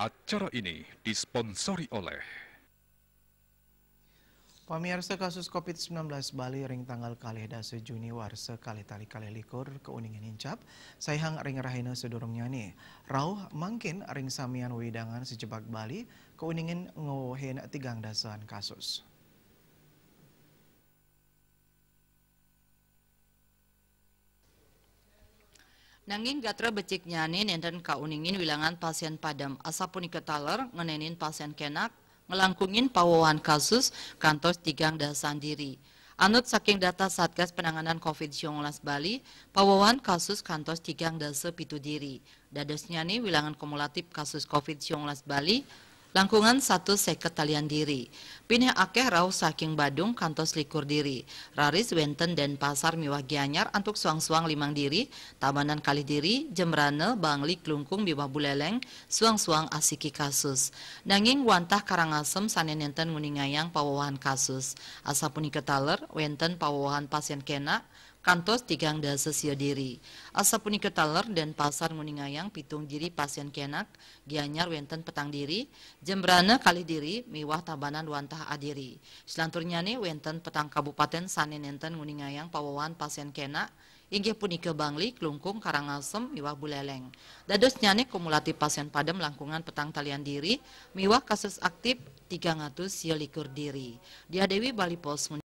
Acara ini disponsori oleh Pemirsa kasus COVID-19 Bali ring tanggal kalihda sejuni warsa kali tali kali likur keuningan incap sayang ring rahina sedurungnya nih rauh mangkin ring samian Widangan sejebak Bali keuningan ngohen tigang dasan kasus. Nanging gatra becik nyanin enten kauningin wilangan pasien padam asapun iketaler ngenenin pasien kenak ngelangkungin pawawan kasus kantor tigang dasan diri. Anut saking data Satgas Penanganan COVID-19 Bali, pawawan kasus kantor tigang dasa pitu diri. Dadasnya nih wilangan kumulatif kasus COVID-19 Bali Langkungan satu seket talian diri. Pinih akeh rauh saking Badung kantos likur diri. Raris Wenten dan Pasar Miwah Gianyar antuk suang-suang limang diri, Tabanan Kali Diri, Jemrane, Bangli, Klungkung, Biwah Buleleng, suang-suang asiki kasus. Nanging wantah karangasem sanen nenten nguningayang pawawahan kasus. Asapuni ketaler, Wenten pawawahan pasien kena, kantos tigang da sesio diri. Asa puni ketaler dan pasar nguningayang pitung diri pasien kenak, gianyar wenten petang diri, jembrana kali diri, miwah tabanan wantah adiri. Selanturnya nih wenten petang kabupaten sanenenten nguningayang pawawan pasien kenak, inggih punika Bangli, kelungkung Karangasem, Miwah Buleleng. Dados nyane kumulatif pasien padam langkungan petang talian diri, miwah kasus aktif 300 siolikur diri. Dia Dewi Bali Pos